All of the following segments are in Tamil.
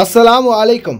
அஸ்லாம் அலைக்கும்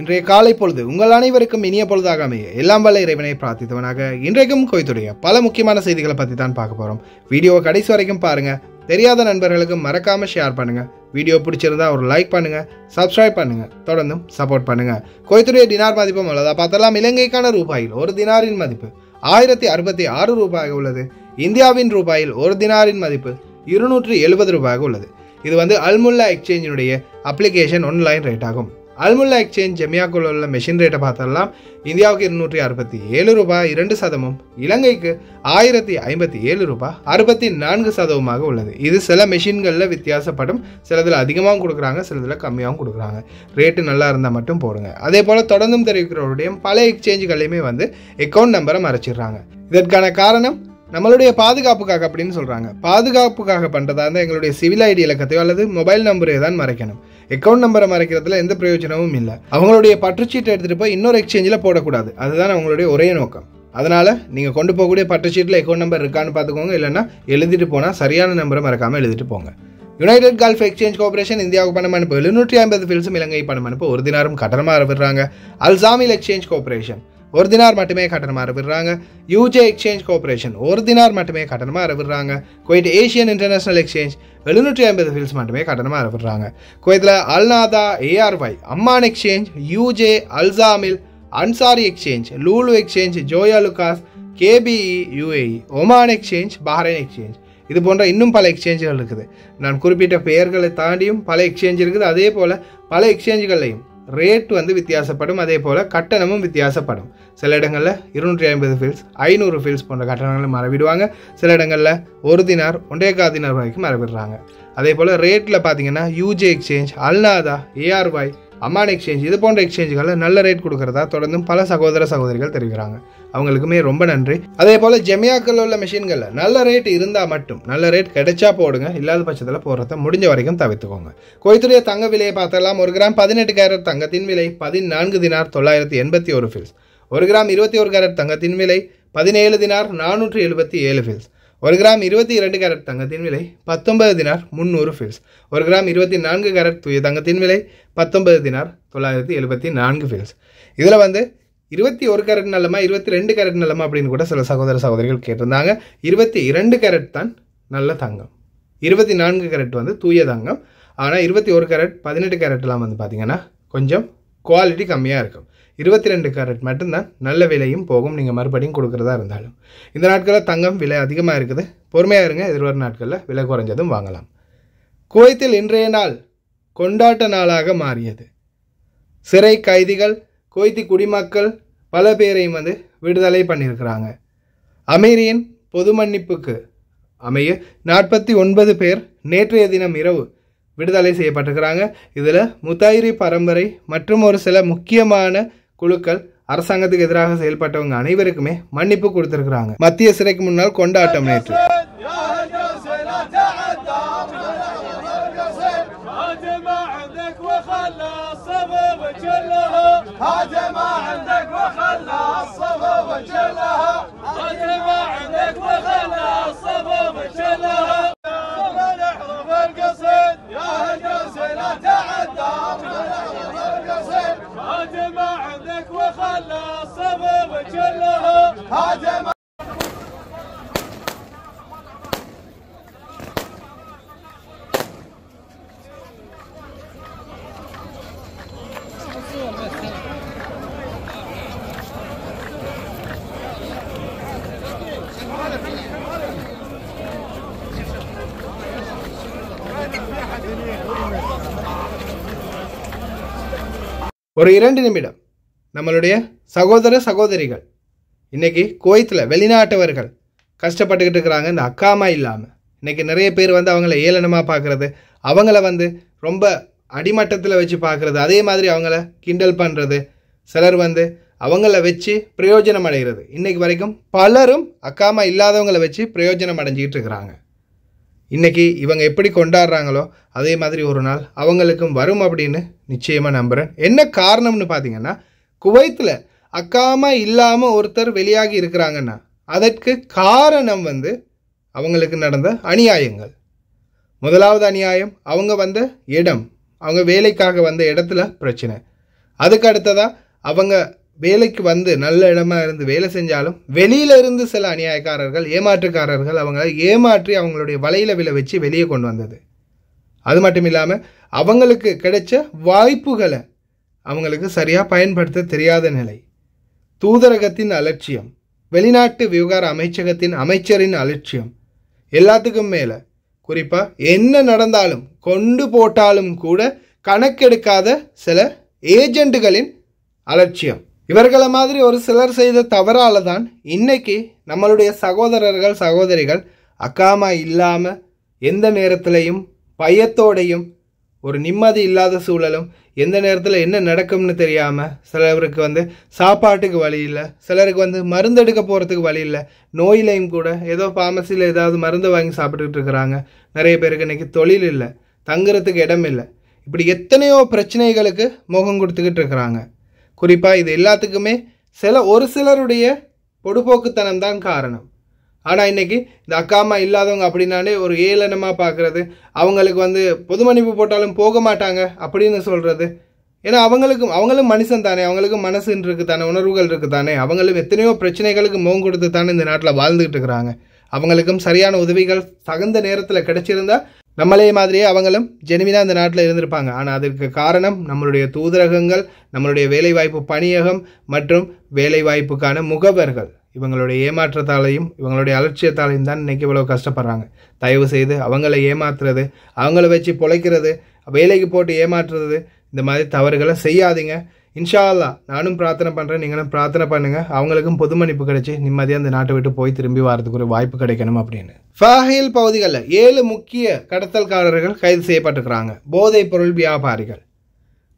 இன்றைய காலை பொழுது உங்கள் அனைவருக்கும் இனிய பொழுதாக அமைய எல்லாம் வல்ல இறைவனை பிரார்த்தித்தவனாக இன்றைக்கும் கோய்த்துடைய பல முக்கியமான செய்திகளை பற்றி தான் பார்க்க போகிறோம் வீடியோவை கடைசி வரைக்கும் பாருங்கள் தெரியாத நண்பர்களுக்கு மறக்காமல் ஷேர் பண்ணுங்கள் வீடியோ பிடிச்சிருந்தா ஒரு லைக் பண்ணுங்கள் சப்ஸ்கிரைப் பண்ணுங்கள் தொடர்ந்தும் சப்போர்ட் பண்ணுங்கள் கோய்த்துடைய டினார் மதிப்பு உள்ளதா பார்த்தெல்லாம் இலங்கைக்கான ரூபாயில் ஒரு தினாரின் மதிப்பு ஆயிரத்தி அறுபத்தி ஆறு ரூபாயாக உள்ளது இந்தியாவின் ரூபாயில் ஒரு தினாரின் மதிப்பு இருநூற்று எழுபது ரூபாயாக உள்ளது இது வந்து அல்முல்லா எக்ஸ்சேஞ்சினுடைய அப்ளிகேஷன் ஒன்லைன் ரேட் ஆகும் அல்முல்லா எக்ஸ்சேஞ்ச் ஜெமியாக்குள்ள உள்ள மெஷின் ரேட்டை பார்த்தெல்லாம் இந்தியாவுக்கு இருநூற்றி அறுபத்தி ஏழு ரூபாய் இரண்டு சதமும் இலங்கைக்கு ஆயிரத்தி ஐம்பத்தி ஏழு ரூபாய் அறுபத்தி நான்கு சதவமாக உள்ளது இது சில மெஷின்களில் வித்தியாசப்படும் சிலதில் அதிகமாகவும் கொடுக்குறாங்க சிலதில் கம்மியாகவும் கொடுக்குறாங்க ரேட்டு நல்லா இருந்தால் மட்டும் போடுங்க அதே போல் தொடர்ந்தும் தெரிவிக்கிறவருடைய பல எக்ஸ்சேஞ்சுகளையுமே வந்து அக்கௌண்ட் நம்பரை மறைச்சிடுறாங்க இதற்கான காரணம் நம்மளுடைய பாதுகாப்புக்காக அப்படின்னு சொல்கிறாங்க பாதுகாப்புக்காக பண்ணுறதா இருந்தால் எங்களுடைய சிவில் ஐடி இலக்கத்தையோ அல்லது மொபைல் நம்பரையோ தான் மறைக்கணும் அக்கௌண்ட் நம்பரை மறைக்கிறதுல எந்த பிரயோஜனமும் இல்லை அவங்களுடைய பற்றுச்சீட்டை எடுத்துகிட்டு போய் இன்னொரு எக்ஸ்சேஞ்சில் போடக்கூடாது அதுதான் அவங்களுடைய ஒரே நோக்கம் அதனால் நீங்கள் கொண்டு போகக்கூடிய பற்றுச்சீட்டில் அக்கௌண்ட் நம்பர் இருக்கான்னு பார்த்துக்கோங்க இல்லைன்னா எழுதிட்டு போனால் சரியான நம்பரை மறக்காமல் எழுதிட்டு போங்க யுனைடெட் கல்ஃப் எக்ஸ்சேஞ்ச் கார்பரேஷன் இந்தியாவுக்கு பணம் அனுப்பு எழுநூற்றி ஐம்பது ஃபில்ஸும் இலங்கை பணம் அனுப்பு ஒரு தினாரும் கட்டணமாக விடுறாங்க அல்சாமில் எக்ஸ்சேஞ்ச் கார்பரேஷன் ஒரு தினார் மட்டுமே கட்டணமாக அறிவிடுறாங்க யூஜே எக்ஸ்சேஞ்ச் கோஆப்ரேஷன் ஒரு தினார் மட்டுமே கட்டணமாக அறிவிடுறாங்க குவைட் ஏஷியன் இன்டர்நேஷனல் எக்ஸ்சேஞ்ச் எழுநூற்றி ஐம்பது ஃபீல்ஸ் மட்டுமே கட்டணமாக அறிவிடுறாங்க குவைத்தில் அல்நாதா ஏஆர்ஒய் அம்மான் எக்ஸ்சேஞ்ச் யூஜே அல்சாமில் Ansari exchange Lulu exchange Joyalukkas KBE UAE Oman exchange Bahrain exchange இது போன்ற இன்னும் பல எக்ஸ்சேஞ்சுகள் இருக்குது நான் குறிப்பிட்ட பெயர்களை தாண்டியும் பல எக்ஸ்சேஞ்ச் இருக்குது அதே போல் பல எக்ஸ்சேஞ்சுகள்லையும் ரேட் வந்து வித்தியாசப்படும் அதே போல் கட்டணமும் வித்தியாசப்படும் சில இடங்களில் இருநூற்றி ஐம்பது ஃபீல்ஸ் ஐநூறு ஃபீல்ஸ் போன்ற கட்டணங்களை மறவிடுவாங்க சில இடங்களில் ஒரு தினார் ஒன்றேகா தினார் வரைக்கும் மறவிடுறாங்க அதே போல் ரேட்டில் பார்த்தீங்கன்னா யூஜே எக்ஸ்சேஞ்ச் அல்நாதா ஏஆர்வாய் அமான் எக்ஸ்சேஞ்ச் இது போன்ற எக்ஸ்சேஞ்சுகளில் நல்ல ரேட் கொடுக்குறதா தொடர்ந்தும் பல சகோதர சகோதரிகள் தெரிவிக்கிறாங்க அவங்களுக்குமே ரொம்ப நன்றி அதே போல் ஜெமியாக்கள் உள்ள மிஷின்களில் நல்ல ரேட் இருந்தால் மட்டும் நல்ல ரேட் கிடைச்சா போடுங்க இல்லாத பட்சத்தில் போடுறத முடிஞ்ச வரைக்கும் தவிர்த்துக்கோங்க குவைத்துடைய தங்க விலையை பார்த்தலாம் ஒரு கிராம் பதினெட்டு கேரட் தங்கத்தின் விலை பதினான்கு தினார் தொள்ளாயிரத்தி எண்பத்தி ஒரு ஃபில்ஸ் ஒரு கிராம் இருபத்தி ஒரு கேரட் தங்கத்தின் விலை பதினேழு தினார் நானூற்றி எழுபத்தி ஏழு ஃபில்ஸ் ஒரு கிராம் இருபத்தி இரண்டு கேரட் தங்கத்தின் விலை பத்தொன்பது தினார் முந்நூறு ஃபில்ஸ் ஒரு கிராம் இருபத்தி நான்கு கேரட் தூய தங்கத்தின் விலை பத்தொன்பது தினார் தொள்ளாயிரத்தி எழுபத்தி நான்கு ஃபில்ஸ் இதில் வந்து இருபத்தி ஒரு கேரட் நிலமா இருபத்தி ரெண்டு கேரட் நிலமா அப்படின்னு கூட சில சகோதர சகோதரிகள் கேட்டிருந்தாங்க இருபத்தி இரண்டு கேரட் தான் நல்ல தங்கம் இருபத்தி நான்கு கேரட் வந்து தூய தங்கம் ஆனால் இருபத்தி ஒரு கேரட் பதினெட்டு கேரட்லாம் வந்து பார்த்திங்கன்னா கொஞ்சம் குவாலிட்டி கம்மியாக இருக்கும் இருபத்தி ரெண்டு கேரட் மட்டும்தான் நல்ல விலையும் போகும் நீங்கள் மறுபடியும் கொடுக்குறதா இருந்தாலும் இந்த நாட்களில் தங்கம் விலை அதிகமாக இருக்குது பொறுமையாக இருங்க எதிர்வரும் நாட்களில் விலை குறைஞ்சதும் வாங்கலாம் குவைத்தில் இன்றைய நாள் கொண்டாட்ட நாளாக மாறியது சிறை கைதிகள் குவைத்தி குடிமக்கள் பல பேரையும் வந்து விடுதலை பண்ணியிருக்கிறாங்க அமைதியின் பொது மன்னிப்புக்கு அமைய நாற்பத்தி ஒன்பது பேர் நேற்றைய தினம் இரவு விடுதலை செய்யப்பட்டிருக்கிறாங்க இதில் முத்தாயிரி பரம்பரை மற்றும் ஒரு சில முக்கியமான குழுக்கள் அரசாங்கத்துக்கு எதிராக செயல்பட்டவங்க அனைவருக்குமே மன்னிப்பு கொடுத்திருக்கிறாங்க மத்திய சிறைக்கு முன்னால் கொண்டாட்டம் நேற்று هاجم عندك وخلى الصفوف كلها هاجم عندك وخلى ஒரு இரண்டு நிமிடம் நம்மளுடைய சகோதர சகோதரிகள் இன்றைக்கி குவைத்தில் வெளிநாட்டவர்கள் கஷ்டப்பட்டுக்கிட்டு இருக்கிறாங்க இந்த அக்காமா இல்லாமல் இன்றைக்கி நிறைய பேர் வந்து அவங்கள ஏளனமாக பார்க்குறது அவங்கள வந்து ரொம்ப அடிமட்டத்தில் வச்சு பார்க்குறது அதே மாதிரி அவங்கள கிண்டல் பண்ணுறது சிலர் வந்து அவங்கள வச்சு பிரயோஜனம் அடைகிறது இன்றைக்கு வரைக்கும் பலரும் அக்காமா இல்லாதவங்களை வச்சு பிரயோஜனம் அடைஞ்சிக்கிட்டு இருக்கிறாங்க இன்றைக்கி இவங்க எப்படி கொண்டாடுறாங்களோ அதே மாதிரி ஒரு நாள் அவங்களுக்கும் வரும் அப்படின்னு நிச்சயமாக நம்புகிறேன் என்ன காரணம்னு பார்த்தீங்கன்னா குவைத்தில் அக்காமல் இல்லாமல் ஒருத்தர் வெளியாகி இருக்கிறாங்கன்னா அதற்கு காரணம் வந்து அவங்களுக்கு நடந்த அநியாயங்கள் முதலாவது அநியாயம் அவங்க வந்த இடம் அவங்க வேலைக்காக வந்த இடத்துல பிரச்சனை அதுக்கு அடுத்ததாக அவங்க வேலைக்கு வந்து நல்ல இடமா இருந்து வேலை செஞ்சாலும் வெளியில இருந்து சில அநியாயக்காரர்கள் ஏமாற்றுக்காரர்கள் அவங்களை ஏமாற்றி அவங்களுடைய வலையில விலை வச்சு வெளியே கொண்டு வந்தது அது மட்டும் இல்லாமல் அவங்களுக்கு கிடைச்ச வாய்ப்புகளை அவங்களுக்கு சரியாக பயன்படுத்த தெரியாத நிலை தூதரகத்தின் அலட்சியம் வெளிநாட்டு விவகார அமைச்சகத்தின் அமைச்சரின் அலட்சியம் எல்லாத்துக்கும் மேலே குறிப்பாக என்ன நடந்தாலும் கொண்டு போட்டாலும் கூட கணக்கெடுக்காத சில ஏஜெண்டுகளின் அலட்சியம் இவர்களை மாதிரி ஒரு சிலர் செய்த தவறால தான் இன்னைக்கு நம்மளுடைய சகோதரர்கள் சகோதரிகள் அக்காமா இல்லாமல் எந்த நேரத்திலையும் பயத்தோடையும் ஒரு நிம்மதி இல்லாத சூழலும் எந்த நேரத்தில் என்ன நடக்கும்னு தெரியாமல் சிலருக்கு வந்து சாப்பாட்டுக்கு வழி இல்லை சிலருக்கு வந்து மருந்து எடுக்க போகிறதுக்கு வழி இல்லை நோயிலையும் கூட ஏதோ ஃபார்மசியில் ஏதாவது மருந்து வாங்கி சாப்பிட்டுக்கிட்டு இருக்கிறாங்க நிறைய பேருக்கு இன்றைக்கி தொழில் இல்லை தங்குறதுக்கு இடம் இல்லை இப்படி எத்தனையோ பிரச்சனைகளுக்கு முகம் கொடுத்துக்கிட்டு இருக்கிறாங்க குறிப்பாக இது எல்லாத்துக்குமே சில ஒரு சிலருடைய பொடுபோக்குத்தனம் தான் காரணம் ஆனால் இன்றைக்கி இந்த அக்கா அம்மா இல்லாதவங்க அப்படின்னாலே ஒரு ஏளனமாக பார்க்குறது அவங்களுக்கு வந்து பொது மன்னிப்பு போட்டாலும் போக மாட்டாங்க அப்படின்னு சொல்கிறது ஏன்னா அவங்களுக்கும் அவங்களும் மனுஷன் தானே அவங்களுக்கும் மனசுன்னு இருக்குது தானே உணர்வுகள் இருக்குது தானே அவங்களும் எத்தனையோ பிரச்சனைகளுக்கு முகம் கொடுத்து தானே இந்த நாட்டில் வாழ்ந்துக்கிட்டு இருக்கிறாங்க அவங்களுக்கும் சரியான உதவிகள் தகுந்த நேரத்தில் கிடைச்சிருந்தா நம்மளே மாதிரியே அவங்களும் ஜெனுவினாக இந்த நாட்டில் இருந்திருப்பாங்க ஆனால் அதற்கு காரணம் நம்மளுடைய தூதரகங்கள் நம்மளுடைய வேலைவாய்ப்பு பணியகம் மற்றும் வேலைவாய்ப்புக்கான முகவர்கள் இவங்களுடைய ஏமாற்றத்தாலையும் இவங்களுடைய அலட்சியத்தாலையும் தான் இன்றைக்கி இவ்வளோ கஷ்டப்படுறாங்க தயவு செய்து அவங்கள ஏமாத்துறது அவங்கள வச்சு பொழைக்கிறது வேலைக்கு போட்டு ஏமாற்றுறது இந்த மாதிரி தவறுகளை செய்யாதீங்க இன்ஷா அல்லா நானும் பிரார்த்தனை பண்ணுறேன் நீங்களும் பிரார்த்தனை பண்ணுங்கள் அவங்களுக்கும் பொது மன்னிப்பு கிடைச்சி நிம்மதியாக அந்த நாட்டை விட்டு போய் திரும்பி வரதுக்கு ஒரு வாய்ப்பு கிடைக்கணும் அப்படின்னு ஃபாஹில் பகுதிகளில் ஏழு முக்கிய கடத்தல்காரர்கள் கைது செய்யப்பட்டிருக்கிறாங்க போதைப் பொருள் வியாபாரிகள்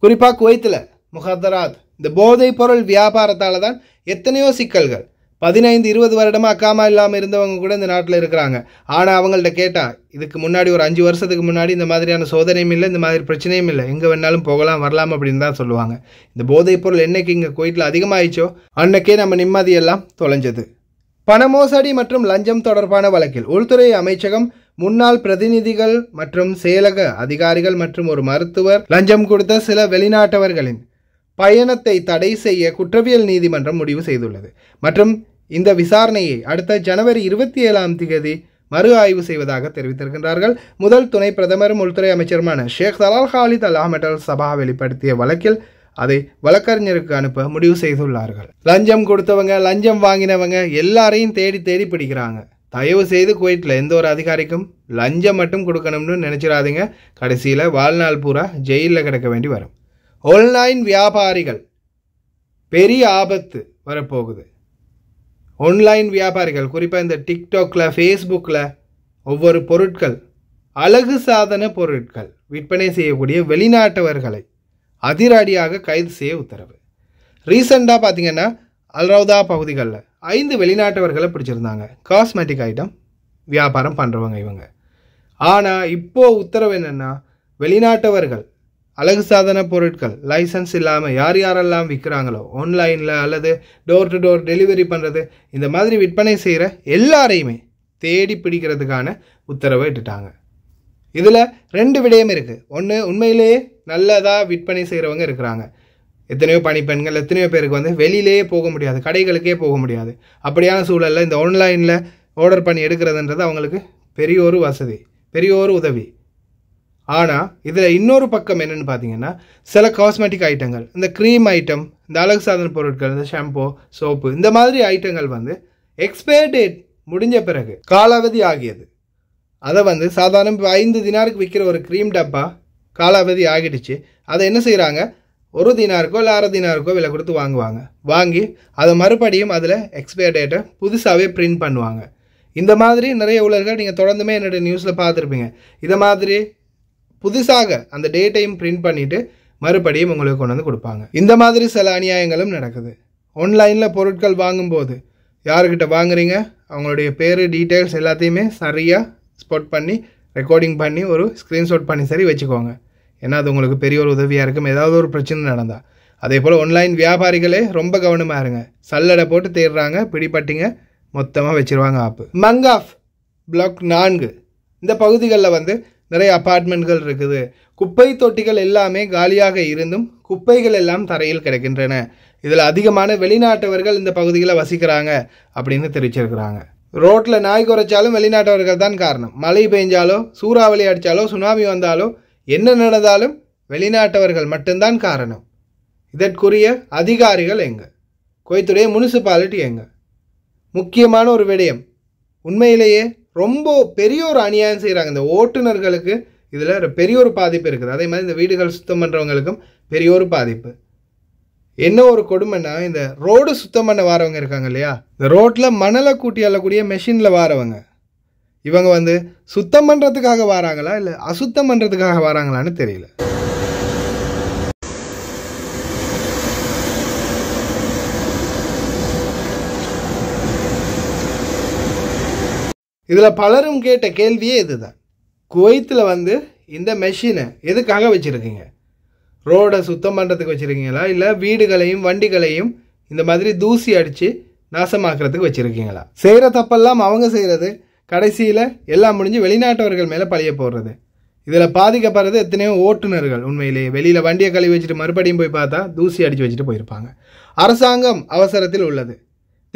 குறிப்பாக குவைத்தில் முகதராத் இந்த போதைப் பொருள் வியாபாரத்தால் தான் எத்தனையோ சிக்கல்கள் பதினைந்து இருபது வருடமாக அக்காமா இல்லாமல் இருந்தவங்க கூட இந்த நாட்டில் இருக்கிறாங்க ஆனால் அவங்கள்ட்ட கேட்டால் இதுக்கு முன்னாடி ஒரு அஞ்சு வருஷத்துக்கு முன்னாடி இந்த மாதிரியான சோதனையும் இல்லை இந்த மாதிரி பிரச்சனையும் இல்லை எங்கே வேணாலும் போகலாம் வரலாம் அப்படின்னு தான் சொல்லுவாங்க இந்த போதைப் பொருள் என்றைக்கு இங்கே கோயிட்டில் அதிகமாகிச்சோ அன்னைக்கே நம்ம நிம்மதியெல்லாம் தொலைஞ்சது பண மோசடி மற்றும் லஞ்சம் தொடர்பான வழக்கில் உள்துறை அமைச்சகம் முன்னாள் பிரதிநிதிகள் மற்றும் செயலக அதிகாரிகள் மற்றும் ஒரு மருத்துவர் லஞ்சம் கொடுத்த சில வெளிநாட்டவர்களின் பயணத்தை தடை செய்ய குற்றவியல் நீதிமன்றம் முடிவு செய்துள்ளது மற்றும் இந்த விசாரணையை அடுத்த ஜனவரி இருபத்தி ஏழாம் தேதி மறு ஆய்வு செய்வதாக தெரிவித்திருக்கின்றார்கள் முதல் துணை பிரதமரும் உள்துறை அமைச்சருமான ஷேக் சலால் ஹாலித் அல் அஹமட் அல் சபா வெளிப்படுத்திய வழக்கில் அதை வழக்கறிஞருக்கு அனுப்ப முடிவு செய்துள்ளார்கள் லஞ்சம் கொடுத்தவங்க லஞ்சம் வாங்கினவங்க எல்லாரையும் தேடி தேடி பிடிக்கிறாங்க தயவு செய்து குவைட்டில் எந்த ஒரு அதிகாரிக்கும் லஞ்சம் மட்டும் கொடுக்கணும்னு நினச்சிடாதீங்க கடைசியில் வாழ்நாள் பூரா ஜெயிலில் கிடக்க வேண்டி வரும் ஆன்லைன் வியாபாரிகள் பெரிய ஆபத்து வரப்போகுது ஆன்லைன் வியாபாரிகள் குறிப்பாக இந்த டிக்டாக்ல ஃபேஸ்புக்கில் ஒவ்வொரு பொருட்கள் அழகு சாதன பொருட்கள் விற்பனை செய்யக்கூடிய வெளிநாட்டவர்களை அதிரடியாக கைது செய்ய உத்தரவு ரீசெண்டாக பார்த்தீங்கன்னா அல்ரௌதா பகுதிகளில் ஐந்து வெளிநாட்டவர்களை பிடிச்சிருந்தாங்க காஸ்மெட்டிக் ஐட்டம் வியாபாரம் பண்ணுறவங்க இவங்க ஆனால் இப்போது உத்தரவு என்னென்னா வெளிநாட்டவர்கள் அழகு சாதன பொருட்கள் லைசன்ஸ் இல்லாமல் யார் யாரெல்லாம் விற்கிறாங்களோ ஆன்லைனில் அல்லது டோர் டு டோர் டெலிவரி பண்ணுறது இந்த மாதிரி விற்பனை செய்கிற எல்லாரையுமே தேடி பிடிக்கிறதுக்கான உத்தரவை இட்டுட்டாங்க இதில் ரெண்டு விடயம் இருக்குது ஒன்று உண்மையிலேயே நல்லதாக விற்பனை செய்கிறவங்க இருக்கிறாங்க எத்தனையோ பணிப்பெண்கள் எத்தனையோ பேருக்கு வந்து வெளியிலேயே போக முடியாது கடைகளுக்கே போக முடியாது அப்படியான சூழலில் இந்த ஆன்லைனில் ஆர்டர் பண்ணி எடுக்கிறதுன்றது அவங்களுக்கு பெரிய ஒரு வசதி பெரிய ஒரு உதவி ஆனால் இதில் இன்னொரு பக்கம் என்னென்னு பார்த்தீங்கன்னா சில காஸ்மெட்டிக் ஐட்டங்கள் இந்த க்ரீம் ஐட்டம் இந்த அழகு சாதன பொருட்கள் இந்த ஷாம்பு சோப்பு இந்த மாதிரி ஐட்டங்கள் வந்து எக்ஸ்பயர் டேட் முடிஞ்ச பிறகு காலாவதி ஆகியது அதை வந்து சாதாரண இப்போ ஐந்து தினாருக்கு விற்கிற ஒரு க்ரீம் டப்பா காலாவதி ஆகிடுச்சு அதை என்ன செய்கிறாங்க ஒரு தினாருக்கோ இல்லை அரை தினாருக்கோ விலை கொடுத்து வாங்குவாங்க வாங்கி அதை மறுபடியும் அதில் எக்ஸ்பயர் டேட்டை புதுசாகவே பிரிண்ட் பண்ணுவாங்க இந்த மாதிரி நிறைய ஊழல்கள் நீங்கள் தொடர்ந்துமே என்னுடைய நியூஸில் பார்த்துருப்பீங்க இதை மாதிரி புதுசாக அந்த டேட்டையும் பிரிண்ட் பண்ணிவிட்டு மறுபடியும் உங்களுக்கு கொண்டு வந்து கொடுப்பாங்க இந்த மாதிரி சில அநியாயங்களும் நடக்குது ஆன்லைனில் பொருட்கள் வாங்கும்போது யாருக்கிட்ட வாங்குறீங்க அவங்களுடைய பேர் டீட்டெயில்ஸ் எல்லாத்தையுமே சரியாக ஸ்பாட் பண்ணி ரெக்கார்டிங் பண்ணி ஒரு ஸ்க்ரீன்ஷாட் பண்ணி சரி வச்சுக்கோங்க ஏன்னா அது உங்களுக்கு பெரிய ஒரு உதவியாக இருக்கும் ஏதாவது ஒரு பிரச்சனை நடந்தால் அதே போல் ஆன்லைன் வியாபாரிகளே ரொம்ப கவனமாக இருங்க சல்லடை போட்டு தேடுறாங்க பிடிப்பட்டிங்க மொத்தமாக வச்சுருவாங்க ஆப்பு மங்காஃப் பிளாக் நான்கு இந்த பகுதிகளில் வந்து நிறைய அப்பார்ட்மெண்ட்கள் இருக்குது குப்பை தொட்டிகள் எல்லாமே காலியாக இருந்தும் குப்பைகள் எல்லாம் தரையில் கிடக்கின்றன இதில் அதிகமான வெளிநாட்டவர்கள் இந்த பகுதியில் வசிக்கிறாங்க அப்படின்னு தெரிவிச்சிருக்கிறாங்க ரோட்டில் நாய் குறைச்சாலும் வெளிநாட்டவர்கள் தான் காரணம் மழை பெஞ்சாலோ சூறாவளி அடித்தாலோ சுனாமி வந்தாலோ என்ன நடந்தாலும் வெளிநாட்டவர்கள் மட்டும்தான் காரணம் இதற்குரிய அதிகாரிகள் எங்கள் கோயத்துடைய முனிசிபாலிட்டி எங்கள் முக்கியமான ஒரு விடயம் உண்மையிலேயே ரொம்ப பெரிய ஒரு அநியாயம் செய்கிறாங்க இந்த ஓட்டுநர்களுக்கு இதில் பெரிய ஒரு பாதிப்பு இருக்குது அதே மாதிரி இந்த வீடுகள் சுத்தம் பண்ணுறவங்களுக்கும் பெரிய ஒரு பாதிப்பு என்ன ஒரு கொடுமைன்னா இந்த ரோடு சுத்தம் பண்ண வாரவங்க இருக்காங்க இல்லையா இந்த ரோட்டில் மணலை கூட்டி அள்ளக்கூடிய மெஷினில் வாரவங்க இவங்க வந்து சுத்தம் பண்ணுறதுக்காக வாராங்களா இல்லை அசுத்தம் பண்ணுறதுக்காக வாராங்களான்னு தெரியல இதில் பலரும் கேட்ட கேள்வியே இதுதான் குவைத்தில் வந்து இந்த மெஷினை எதுக்காக வச்சுருக்கீங்க ரோடை சுத்தம் பண்ணுறதுக்கு வச்சுருக்கீங்களா இல்லை வீடுகளையும் வண்டிகளையும் இந்த மாதிரி தூசி அடித்து நாசமாக்குறதுக்கு வச்சுருக்கீங்களா செய்கிற தப்பெல்லாம் அவங்க செய்கிறது கடைசியில் எல்லாம் முடிஞ்சு வெளிநாட்டவர்கள் மேலே பழைய போடுறது இதில் பாதிக்கப்படுறது எத்தனையோ ஓட்டுநர்கள் உண்மையிலேயே வெளியில் வண்டியை கழுவி வச்சுட்டு மறுபடியும் போய் பார்த்தா தூசி அடித்து வச்சுட்டு போயிருப்பாங்க அரசாங்கம் அவசரத்தில் உள்ளது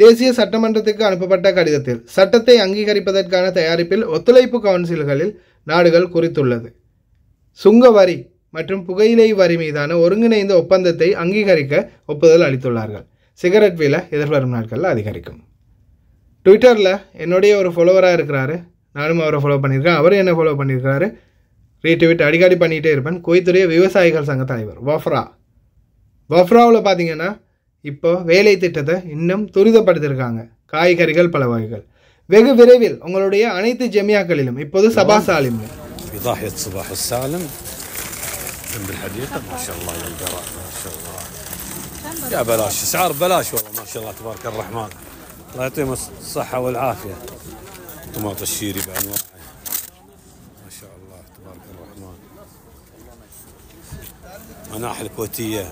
தேசிய சட்டமன்றத்துக்கு அனுப்பப்பட்ட கடிதத்தில் சட்டத்தை அங்கீகரிப்பதற்கான தயாரிப்பில் ஒத்துழைப்பு கவுன்சில்களில் நாடுகள் குறித்துள்ளது சுங்க வரி மற்றும் புகையிலை வரி மீதான ஒருங்கிணைந்த ஒப்பந்தத்தை அங்கீகரிக்க ஒப்புதல் அளித்துள்ளார்கள் சிகரெட் விலை எதிர்வரும் நாட்களில் அதிகரிக்கும் ட்விட்டரில் என்னுடைய ஒரு ஃபாலோவராக இருக்கிறாரு நானும் அவரை ஃபாலோ பண்ணியிருக்கேன் அவரும் என்ன ஃபாலோ பண்ணியிருக்காரு ரீட்வீட் அடிக்கடி பண்ணிகிட்டே இருப்பேன் குவைத்துடைய விவசாயிகள் சங்க தலைவர் வஃப்ரா வஃப்ராவில் பார்த்தீங்கன்னா இப்போ வேலை திட்டத்தை இன்னும் துரிதப்படுத்தியிருக்காங்க காய்கறிகள் பல வகைகள் வெகு விரைவில் உங்களுடைய அனைத்து ஜெமியாக்களிலும் இப்போது சபா சாலிம் يا بلاش سعر بلاش والله ما شاء الله تبارك الرحمن الله يعطيهم الصحة والعافية طماط الشيري بأنواعه ما شاء الله تبارك الرحمن مناح الكويتية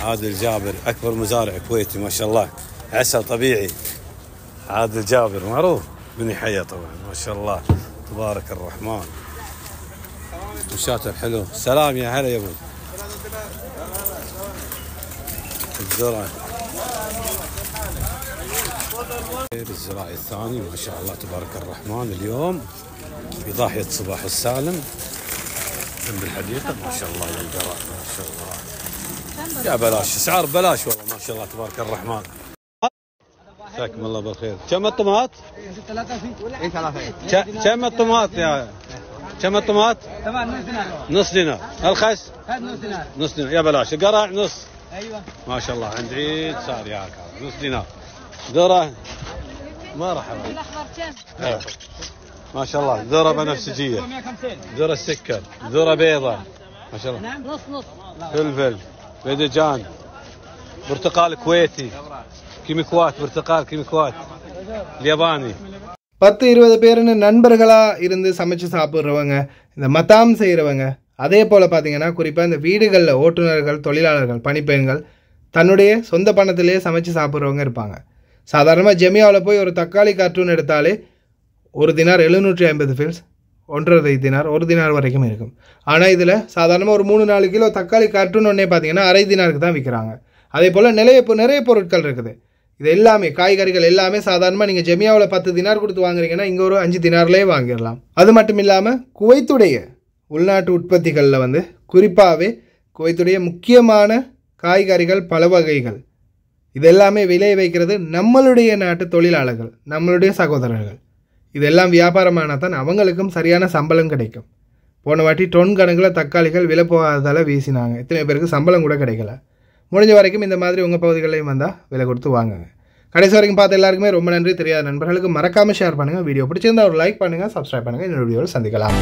عادل جابر اكبر مزارع كويتي ما شاء الله عسل طبيعي عادل جابر معروف بني حيه طبعا ما شاء الله تبارك الرحمن وشاتر حلو سلام يا هلا يا ابو الزرع الزراعي الثاني ما شاء الله تبارك الرحمن اليوم بضاحية صباح السالم من الحديقة ما شاء الله للقراء ما شاء الله يا بلاش اسعار بلاش والله ما شاء الله تبارك الرحمن مساكم الله بالخير كم الطماط؟ كم الطماط يا كم الطماط؟ نص دينار نص دينار الخس؟ نص دينار نص دينار يا بلاش القرع نص ايوه ما شاء الله عند عيد صار يا نص دينار ذره مرحبا الاخضر كم؟ آه. ما شاء الله ذره بنفسجيه ذره سكر ذره بيضاء ما شاء الله نعم نص نص فلفل باذنجان برتقال كويتي كيميكوات برتقال كيميكوات الياباني பத்து இருபது பேருன்னு நண்பர்களாக இருந்து சமைச்சு சாப்பிட்றவங்க இந்த மத்தாம் செய்கிறவங்க அதே போல் பார்த்தீங்கன்னா குறிப்பாக இந்த வீடுகளில் ஓட்டுநர்கள் தொழிலாளர்கள் பணிப்பெண்கள் தன்னுடைய சொந்த பணத்திலே சமைச்சு சாப்பிட்றவங்க இருப்பாங்க சாதாரணமாக ஜெமியாவில் போய் ஒரு தக்காளி கார்ட்டூன் எடுத்தாலே ஒரு தினார் எழுநூற்றி ஐம்பது ஃபீல்ஸ் ஒன்றரை தினார் ஒரு தினார் வரைக்கும் இருக்கும் ஆனால் இதில் சாதாரணமாக ஒரு மூணு நாலு கிலோ தக்காளி கட்டுன்னு ஒன்றே பார்த்தீங்கன்னா அரை தினாருக்கு தான் விற்கிறாங்க அதே போல் நிறைய நிறைய பொருட்கள் இருக்குது இது எல்லாமே காய்கறிகள் எல்லாமே சாதாரணமாக நீங்கள் ஜெமியாவில் பத்து தினார் கொடுத்து வாங்குறீங்கன்னா இங்கே ஒரு அஞ்சு தினார்லேயே வாங்கிடலாம் அது மட்டும் இல்லாமல் குவைத்துடைய உள்நாட்டு உற்பத்திகளில் வந்து குறிப்பாகவே குவைத்துடைய முக்கியமான காய்கறிகள் பல வகைகள் இது எல்லாமே விளைய வைக்கிறது நம்மளுடைய நாட்டு தொழிலாளர்கள் நம்மளுடைய சகோதரர்கள் இதெல்லாம் வியாபாரமானால் தான் அவங்களுக்கும் சரியான சம்பளம் கிடைக்கும் போன வாட்டி டொன் கணக்கில் தக்காளிகள் விலை போகாததால் வீசினாங்க இத்தனை பேருக்கு சம்பளம் கூட கிடைக்கல முடிஞ்ச வரைக்கும் இந்த மாதிரி உங்கள் பகுதிகளையும் வந்தால் விலை கொடுத்து வாங்குங்க கடைசி வரைக்கும் பார்த்த எல்லாருக்குமே ரொம்ப நன்றி தெரியாத நண்பர்களுக்கு மறக்காமல் ஷேர் பண்ணுங்கள் வீடியோ பிடிச்சிருந்தா ஒரு லைக் பண்ணுங்கள் சப்ஸ்கிரைப் பண்ணுங்கள் இன்னொரு வீடியோவில் சந்திக்கலாம்